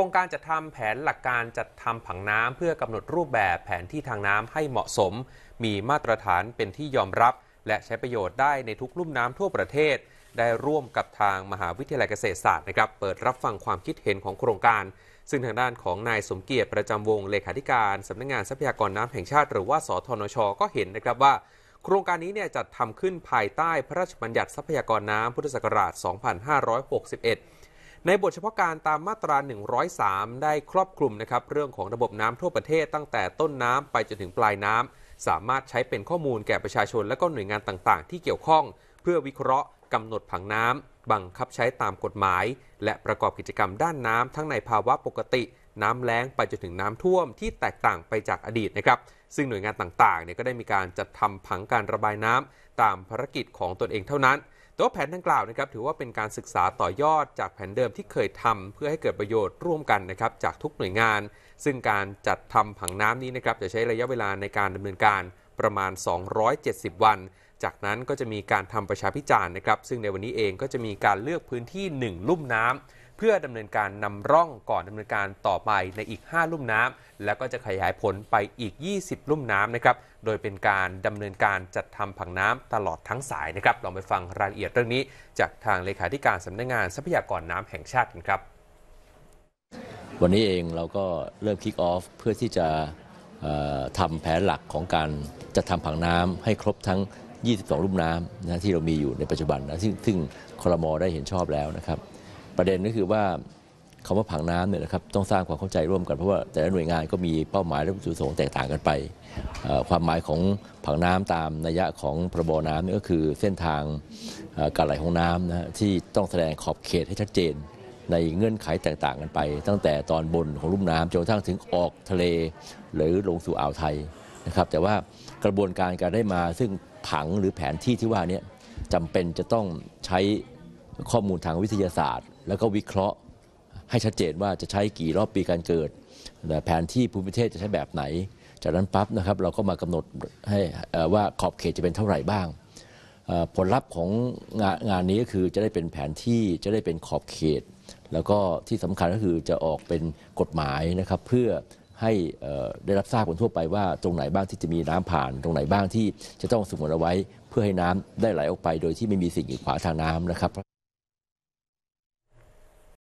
รงการจัดทำแผนหลักการจัดทำผังน้ำเพื่อกำหนดรูปแบบแผนที่ทางน้ำให้เหมาะสม มีมาตรฐานเป็นที่ยอมรับและใช้ประโยชน์ได้ในทุกลุ่มน้ำทั่วประเทศ ได้ร่วมกับทางมหาวิทยาลัยเกษตรศาสตร์นะครับเปิดรับฟังความคิดเห็นของโครงการ ซึ่งทางด้านของนายสมเกียรติประจำวงเลขาธิการสำนักงงานทรัพยากรน้ำแห่งชาติหรือว่าสทนชก็เห็นนะครับว่า โครงการนี้เนี่ยจัดทำขึ้นภายใต้พระราชบัญญัติทรัพยากรน้ำพุทธศักราช 2561ในบทเฉพาะการตามมาตรา 103 ได้ครอบคลุมนะครับเรื่องของระบบน้ำทั่วประเทศตั้งแต่ต้นน้ำไปจนถึงปลายน้ำ สามารถใช้เป็นข้อมูลแก่ประชาชนและก็หน่วยงานต่างๆที่เกี่ยวข้อง เพื่อวิเคราะห์กำหนดผังน้ำ บังคับใช้ตามกฎหมายและประกอบกิจกรรมด้านน้ำทั้งในภาวะปกติน้ำแล้งไปจนถึงน้ำท่วมที่แตกต่างไปจากอดีตนะครับซึ่งหน่วยงานต่างๆเนี่ยก็ได้มีการจัดทำผังการระบายน้ำ ตามภารกิจของตนเองเท่านั้นแต่ว่าแผนดังกล่าวนะครับถือว่าเป็นการศึกษาต่อยอดจากแผนเดิมที่เคยทำเพื่อให้เกิดประโยชน์ร่วมกันนะครับจากทุกหน่วยงาน ซึ่งการจัดทำผังน้ำนี้นะครับจะใช้ระยะเวลาในการดำเนินการประมาณ 270 วัน จากนั้นก็จะมีการทำประชาพิจารณ์นะครับซึ่งในวันนี้เองก็จะมีการเลือกพื้นที่ 1 ลุ่มน้ำพื่อดำเนินการนำร่องก่อนดำเนินการต่อไปในอีก 5 ลุ่มน้ำ แล้วก็จะขยายผลไปอีก 20 ลุ่มน้ำนะครับ โดยเป็นการดำเนินการจัดทำผังน้ำตลอดทั้งสายนะครับลองไปฟังรายละเอียดเรื่องนี้ จากทางเลขาธิการสำนักงงานทรัพยากรน้ำแห่งชาติกันครับ วันนี้เองเราก็เริ่มคิกออฟเพื่อที่จะทำแผนหลักของการจัดทำผังน้ำให้ครบทั้ง 22 ลุ่มน้ำนะที่เรามีอยู่ในปัจจุบันนะซึ่งคอรมคลมได้เห็นชอบแล้วนะครับประเด็นก็คือว่าคำว่าผังน้ำเนี่ยนะครับต้องสร้างความเข้าใจร่วมกันเพราะว่าแต่ละหน่วยงานก็มีเป้าหมายและวัตถุประสงค์แตกต่างกันไป ความหมายของผังน้ำตามนัยยะของพระบน้ำนี่ก็คือเส้นทางการไหลของน้ำนะที่ต้องแสดงขอบเขตให้ชัดเจน ในเงื่อนไขแตกต่างกันไป ตั้งแต่ตอนบนของลุ่มน้ำจนกระทั่งถึงออกทะเลหรือลงสู่อ่าวไทยนะครับ แต่ว่ากระบวนการการได้มาซึ่งผังหรือแผนที่ที่ว่านี้จำเป็นจะต้องใช้ข้อมูลทางวิทยาศาสตร์ แล้วก็วิเคราะห์ให้ชัดเจนว่าจะใช้กี่รอบปีการเกิด แผนที่ภูมิประเทศจะใช้แบบไหน จากนั้นปั๊บนะครับ เราก็มากำหนดให้ว่าขอบเขตจะเป็นเท่าไหร่บ้างผลลัพธ์ของงานงานนี้ก็คือจะได้เป็นแผนที่จะได้เป็นขอบเขต แล้วก็ที่สำคัญก็คือจะออกเป็นกฎหมายนะครับ เพื่อให้ได้รับทราบคนทั่วไปว่าตรงไหนบ้างที่จะมีน้ำผ่าน ตรงไหนบ้างที่จะต้องสงวนเอาไว้เพื่อให้น้ำได้ไหลออกไป โดยที่ไม่มีสิ่งกีดขวางทางน้ำนะครับ